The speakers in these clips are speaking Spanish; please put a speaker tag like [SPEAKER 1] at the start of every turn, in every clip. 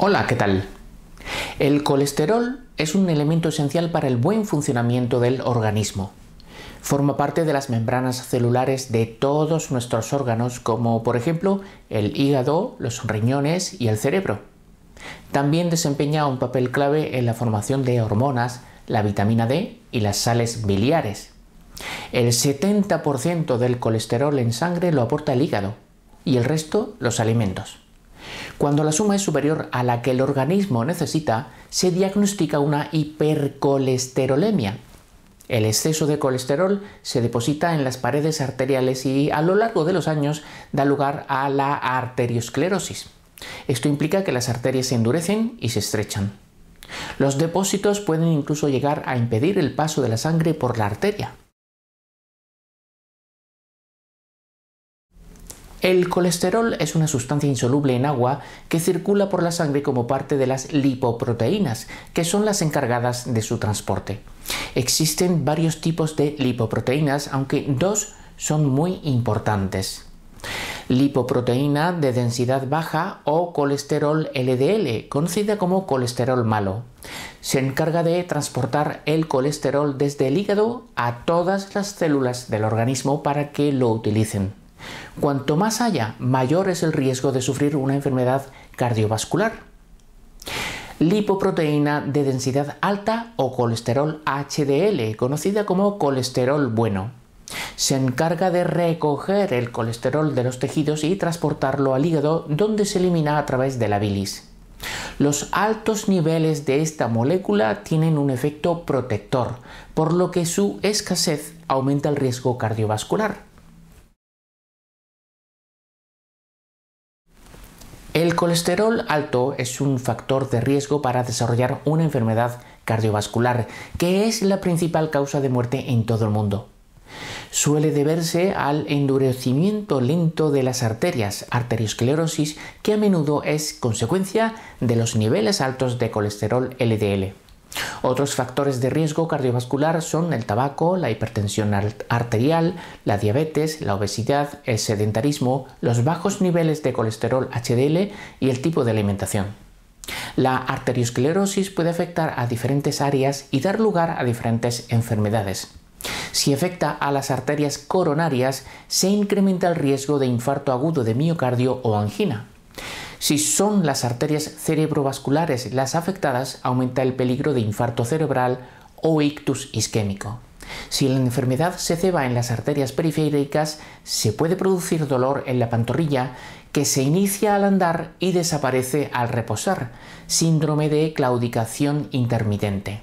[SPEAKER 1] Hola, ¿qué tal? El colesterol es un elemento esencial para el buen funcionamiento del organismo. Forma parte de las membranas celulares de todos nuestros órganos, como por ejemplo el hígado, los riñones y el cerebro. También desempeña un papel clave en la formación de hormonas, la vitamina D y las sales biliares. El 70% del colesterol en sangre lo aporta el hígado y el resto los alimentos. Cuando la suma es superior a la que el organismo necesita, se diagnostica una hipercolesterolemia. El exceso de colesterol se deposita en las paredes arteriales y a lo largo de los años da lugar a la arteriosclerosis. Esto implica que las arterias se endurecen y se estrechan. Los depósitos pueden incluso llegar a impedir el paso de la sangre por la arteria. El colesterol es una sustancia insoluble en agua que circula por la sangre como parte de las lipoproteínas, que son las encargadas de su transporte. Existen varios tipos de lipoproteínas, aunque dos son muy importantes. Lipoproteína de densidad baja o colesterol LDL, conocida como colesterol malo. Se encarga de transportar el colesterol desde el hígado a todas las células del organismo para que lo utilicen. Cuanto más haya, mayor es el riesgo de sufrir una enfermedad cardiovascular. Lipoproteína de densidad alta o colesterol HDL, conocida como colesterol bueno. Se encarga de recoger el colesterol de los tejidos y transportarlo al hígado, donde se elimina a través de la bilis. Los altos niveles de esta molécula tienen un efecto protector, por lo que su escasez aumenta el riesgo cardiovascular. El colesterol alto es un factor de riesgo para desarrollar una enfermedad cardiovascular, que es la principal causa de muerte en todo el mundo. Suele deberse al endurecimiento lento de las arterias, arteriosclerosis, que a menudo es consecuencia de los niveles altos de colesterol LDL. Otros factores de riesgo cardiovascular son el tabaco, la hipertensión arterial, la diabetes, la obesidad, el sedentarismo, los bajos niveles de colesterol HDL y el tipo de alimentación. La arteriosclerosis puede afectar a diferentes áreas y dar lugar a diferentes enfermedades. Si afecta a las arterias coronarias, se incrementa el riesgo de infarto agudo de miocardio o angina. Si son las arterias cerebrovasculares las afectadas, aumenta el peligro de infarto cerebral o ictus isquémico. Si la enfermedad se ceba en las arterias periféricas, se puede producir dolor en la pantorrilla que se inicia al andar y desaparece al reposar, síndrome de claudicación intermitente.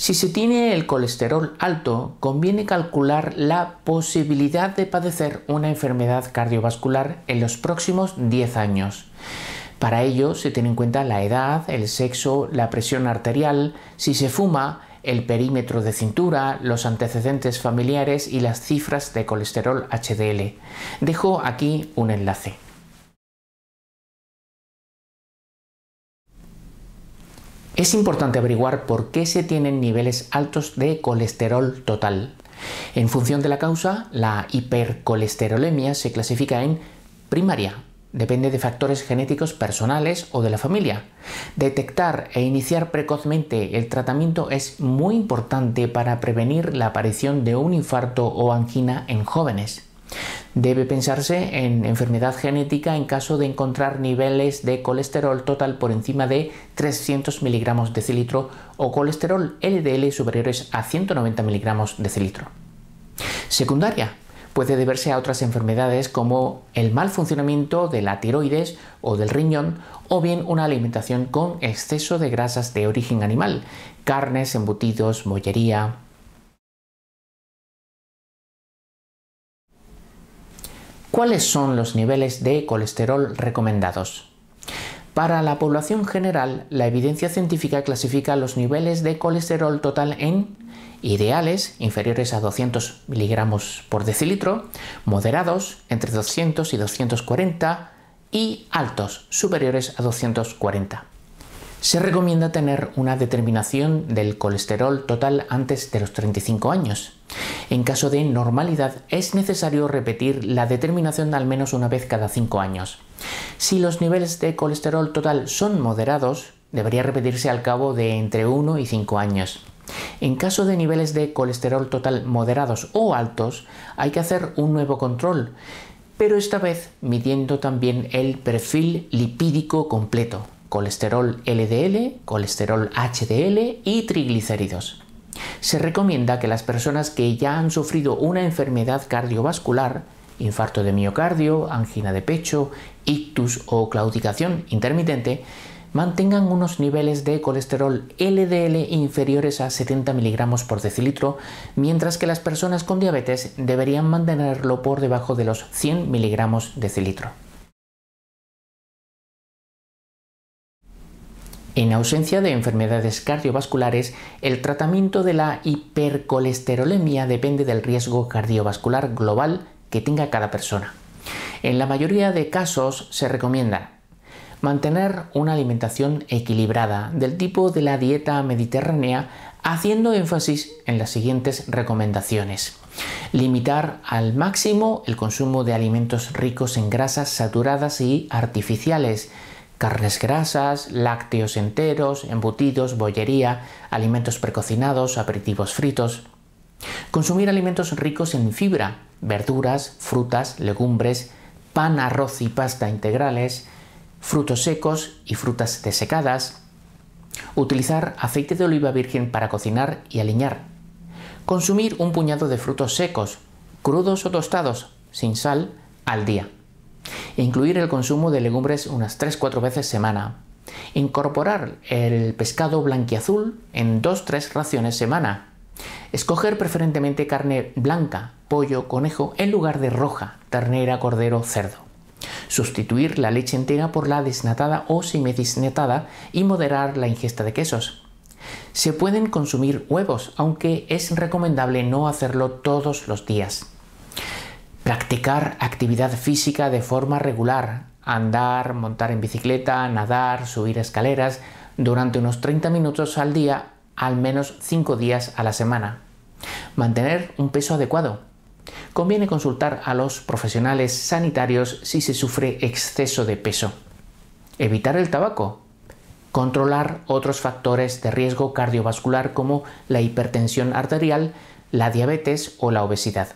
[SPEAKER 1] Si se tiene el colesterol alto, conviene calcular la posibilidad de padecer una enfermedad cardiovascular en los próximos 10 años. Para ello se tiene en cuenta la edad, el sexo, la presión arterial, si se fuma, el perímetro de cintura, los antecedentes familiares y las cifras de colesterol HDL. Dejo aquí un enlace. Es importante averiguar por qué se tienen niveles altos de colesterol total. En función de la causa, la hipercolesterolemia se clasifica en primaria, depende de factores genéticos personales o de la familia. Detectar e iniciar precozmente el tratamiento es muy importante para prevenir la aparición de un infarto o angina en jóvenes. Debe pensarse en enfermedad genética en caso de encontrar niveles de colesterol total por encima de 300 miligramos cilitro o colesterol LDL superiores a 190 miligramos cilitro. Secundaria. Puede deberse a otras enfermedades como el mal funcionamiento de la tiroides o del riñón o bien una alimentación con exceso de grasas de origen animal, carnes, embutidos, mollería, ¿Cuáles son los niveles de colesterol recomendados? Para la población general, la evidencia científica clasifica los niveles de colesterol total en ideales, inferiores a 200 miligramos por decilitro, moderados, entre 200 y 240, y altos, superiores a 240. Se recomienda tener una determinación del colesterol total antes de los 35 años. En caso de normalidad es necesario repetir la determinación al menos una vez cada 5 años. Si los niveles de colesterol total son moderados, debería repetirse al cabo de entre 1 y 5 años. En caso de niveles de colesterol total moderados o altos, hay que hacer un nuevo control, pero esta vez midiendo también el perfil lipídico completo colesterol LDL, colesterol HDL y triglicéridos. Se recomienda que las personas que ya han sufrido una enfermedad cardiovascular, infarto de miocardio, angina de pecho, ictus o claudicación intermitente, mantengan unos niveles de colesterol LDL inferiores a 70 miligramos por decilitro, mientras que las personas con diabetes deberían mantenerlo por debajo de los 100 miligramos decilitro. En ausencia de enfermedades cardiovasculares, el tratamiento de la hipercolesterolemia depende del riesgo cardiovascular global que tenga cada persona. En la mayoría de casos se recomienda mantener una alimentación equilibrada del tipo de la dieta mediterránea haciendo énfasis en las siguientes recomendaciones. Limitar al máximo el consumo de alimentos ricos en grasas saturadas y artificiales, carnes grasas, lácteos enteros, embutidos, bollería, alimentos precocinados, aperitivos fritos. Consumir alimentos ricos en fibra, verduras, frutas, legumbres, pan, arroz y pasta integrales, frutos secos y frutas desecadas. Utilizar aceite de oliva virgen para cocinar y aliñar. Consumir un puñado de frutos secos, crudos o tostados, sin sal, al día. E incluir el consumo de legumbres unas 3-4 veces semana, incorporar el pescado blanquiazul en 2-3 raciones semana, escoger preferentemente carne blanca, pollo, conejo, en lugar de roja, ternera, cordero, cerdo. Sustituir la leche entera por la desnatada o semidesnatada y moderar la ingesta de quesos. Se pueden consumir huevos, aunque es recomendable no hacerlo todos los días. Practicar actividad física de forma regular, andar, montar en bicicleta, nadar, subir escaleras, durante unos 30 minutos al día, al menos 5 días a la semana. Mantener un peso adecuado. Conviene consultar a los profesionales sanitarios si se sufre exceso de peso. Evitar el tabaco. Controlar otros factores de riesgo cardiovascular como la hipertensión arterial, la diabetes o la obesidad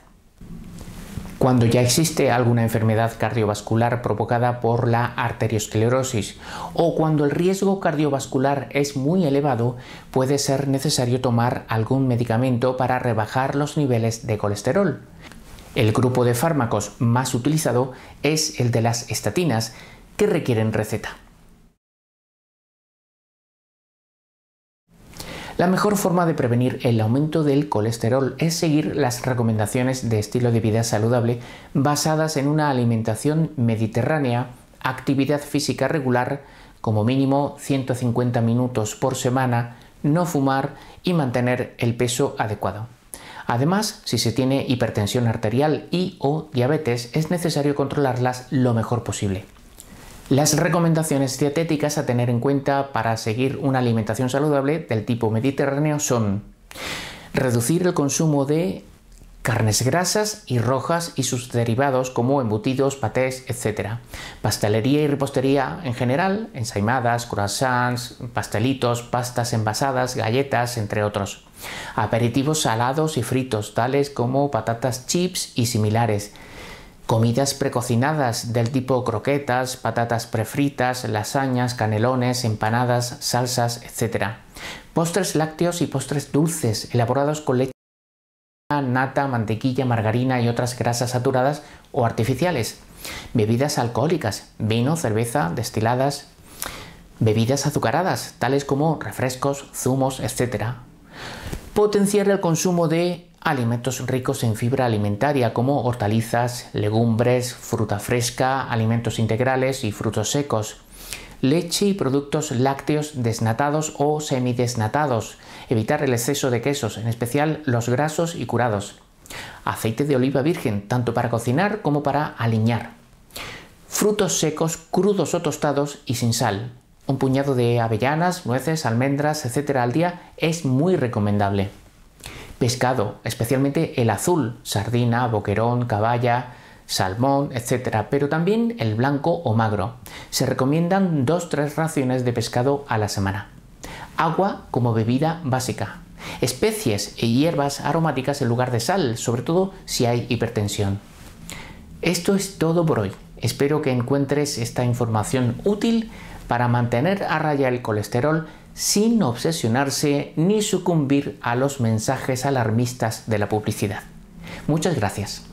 [SPEAKER 1] cuando ya existe alguna enfermedad cardiovascular provocada por la arteriosclerosis o cuando el riesgo cardiovascular es muy elevado, puede ser necesario tomar algún medicamento para rebajar los niveles de colesterol. El grupo de fármacos más utilizado es el de las estatinas, que requieren receta. La mejor forma de prevenir el aumento del colesterol es seguir las recomendaciones de estilo de vida saludable basadas en una alimentación mediterránea, actividad física regular, como mínimo 150 minutos por semana, no fumar y mantener el peso adecuado. Además, si se tiene hipertensión arterial y o diabetes, es necesario controlarlas lo mejor posible. Las recomendaciones dietéticas a tener en cuenta para seguir una alimentación saludable del tipo mediterráneo son reducir el consumo de carnes grasas y rojas y sus derivados como embutidos, patés, etc. Pastelería y repostería en general, ensaimadas, croissants, pastelitos, pastas envasadas, galletas, entre otros. Aperitivos salados y fritos, tales como patatas chips y similares comidas precocinadas del tipo croquetas, patatas prefritas, lasañas, canelones, empanadas, salsas, etc. Postres lácteos y postres dulces elaborados con leche, nata, mantequilla, margarina y otras grasas saturadas o artificiales. Bebidas alcohólicas, vino, cerveza, destiladas. Bebidas azucaradas, tales como refrescos, zumos, etc potenciar el consumo de alimentos ricos en fibra alimentaria como hortalizas, legumbres, fruta fresca, alimentos integrales y frutos secos, leche y productos lácteos desnatados o semidesnatados, evitar el exceso de quesos, en especial los grasos y curados, aceite de oliva virgen, tanto para cocinar como para aliñar, frutos secos crudos o tostados y sin sal, un puñado de avellanas, nueces, almendras, etcétera al día es muy recomendable. Pescado, especialmente el azul, sardina, boquerón, caballa, salmón, etcétera, pero también el blanco o magro. Se recomiendan 2 tres raciones de pescado a la semana. Agua como bebida básica. Especies e hierbas aromáticas en lugar de sal, sobre todo si hay hipertensión. Esto es todo por hoy. Espero que encuentres esta información útil para mantener a raya el colesterol sin obsesionarse ni sucumbir a los mensajes alarmistas de la publicidad. Muchas gracias.